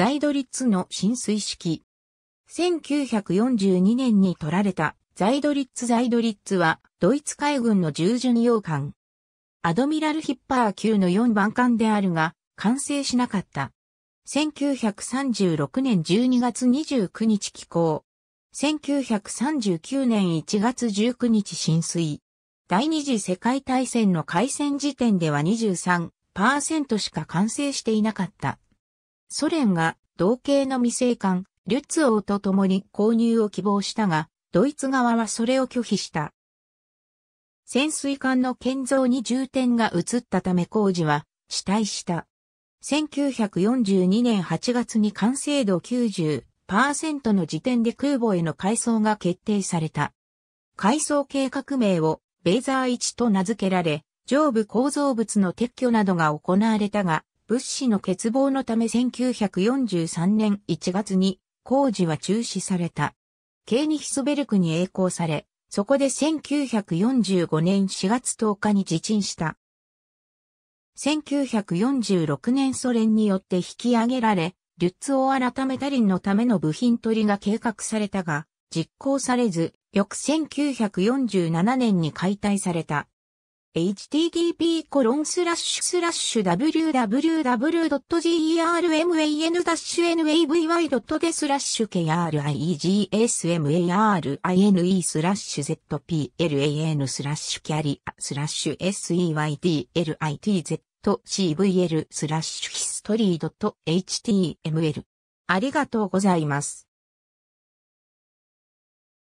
ザイドリッツの浸水式。1942年に取られたザイドリッツザイドリッツはドイツ海軍の従順洋艦。アドミラルヒッパー級の4番艦であるが完成しなかった。1936年12月29日寄港。1939年1月19日浸水。第二次世界大戦の開戦時点では23%しか完成していなかった。ソ連が同型の未成艦、リュッツ王と共に購入を希望したが、ドイツ側はそれを拒否した。潜水艦の建造に重点が移ったため工事は死体した。1942年8月に完成度90%の時点で空母への改装が決定された。改装計画名をベーザー1と名付けられ、上部構造物の撤去などが行われたが、物資の欠乏のため1943年1月に工事は中止された。ケーニヒスベルクに栄光され、そこで1945年4月10日に自沈した。1946年ソ連によって引き上げられ、リュッツを改めたりのための部品取りが計画されたが、実行されず、翌1947年に解体された。http www.german-navy.de スラッシ krigsmarine スラッシュ zplan スラッシュキャリアスラッシュ seydlitz.cvl スラッシュヒストリー .html ありがとうございます。